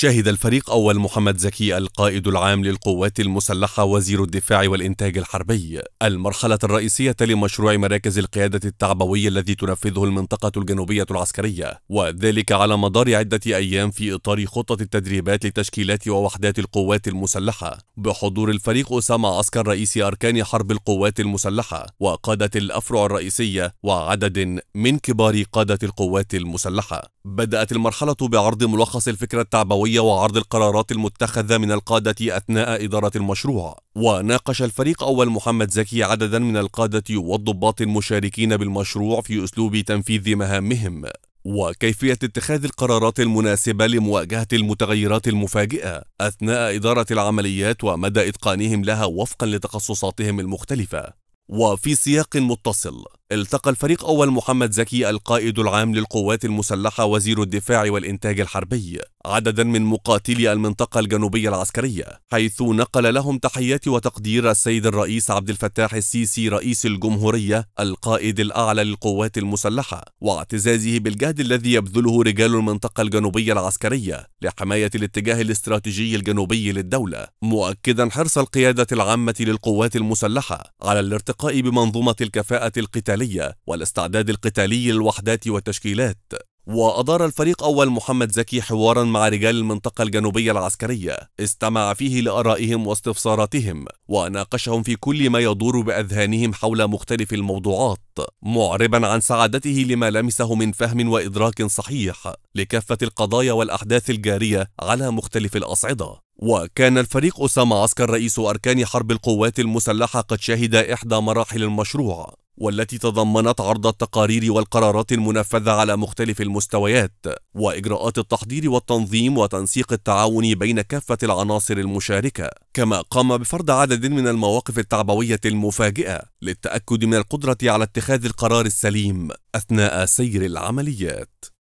شهد الفريق أول محمد زكي القائد العام للقوات المسلحة وزير الدفاع والإنتاج الحربي المرحلة الرئيسية لمشروع مراكز القيادة التعبوي الذي تنفذه المنطقة الجنوبية العسكرية وذلك على مدار عدة أيام في إطار خطة التدريبات لتشكيلات ووحدات القوات المسلحة بحضور الفريق أسامة عسكر رئيس أركان حرب القوات المسلحة وقادة الأفرع الرئيسية وعدد من كبار قادة القوات المسلحة بدأت المرحلة بعرض ملخص الفكرة التعبوية الجوية وعرض القرارات المتخذة من القادة أثناء إدارة المشروع وناقش الفريق أول محمد زكي عددا من القادة والضباط المشاركين بالمشروع في أسلوب تنفيذ مهامهم وكيفية اتخاذ القرارات المناسبة لمواجهة المتغيرات المفاجئة أثناء إدارة العمليات ومدى إتقانهم لها وفقا لتخصصاتهم المختلفة وفي سياق متصل التقى الفريق أول محمد زكي القائد العام للقوات المسلحة وزير الدفاع والإنتاج الحربي عددا من مقاتلي المنطقة الجنوبية العسكرية حيث نقل لهم تحيات وتقدير السيد الرئيس عبد الفتاح السيسي رئيس الجمهورية القائد الأعلى للقوات المسلحة واعتزازه بالجهد الذي يبذله رجال المنطقة الجنوبية العسكرية لحماية الاتجاه الاستراتيجي الجنوبي للدولة مؤكدا حرص القيادة العامة للقوات المسلحة على الارتقاء بمنظومة الكفاءة القتالية القتالية والاستعداد القتالي للوحدات والتشكيلات وأدار الفريق أول محمد زكي حوارا مع رجال المنطقة الجنوبية العسكرية استمع فيه لآرائهم واستفساراتهم وناقشهم في كل ما يدور بأذهانهم حول مختلف الموضوعات معربا عن سعادته لما لمسه من فهم وإدراك صحيح لكافة القضايا والأحداث الجارية على مختلف الأصعدة وكان الفريق أسامة عسكر رئيس أركان حرب القوات المسلحة قد شهد إحدى مراحل المشروع والتي تضمنت عرض التقارير والقرارات المنفذة على مختلف المستويات وإجراءات التحضير والتنظيم وتنسيق التعاون بين كافة العناصر المشاركة كما قام بفرض عدد من المواقف التعبوية المفاجئة للتأكد من القدرة على اتخاذ القرار السليم أثناء سير العمليات